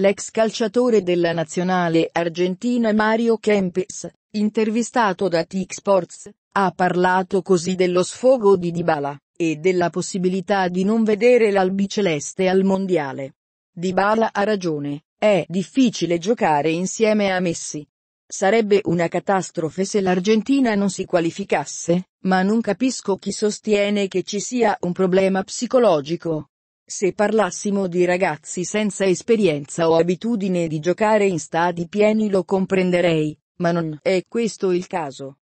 L'ex calciatore della nazionale argentina Mario Kempes, intervistato da Tic Sports, ha parlato così dello sfogo di Dybala, e della possibilità di non vedere l'albiceleste al mondiale. Dybala ha ragione, è difficile giocare insieme a Messi. Sarebbe una catastrofe se l'Argentina non si qualificasse, ma non capisco chi sostiene che ci sia un problema psicologico, se parlassimo di ragazzi senza esperienza o abitudine di giocare in stadi pieni lo comprenderei, ma non è questo il caso.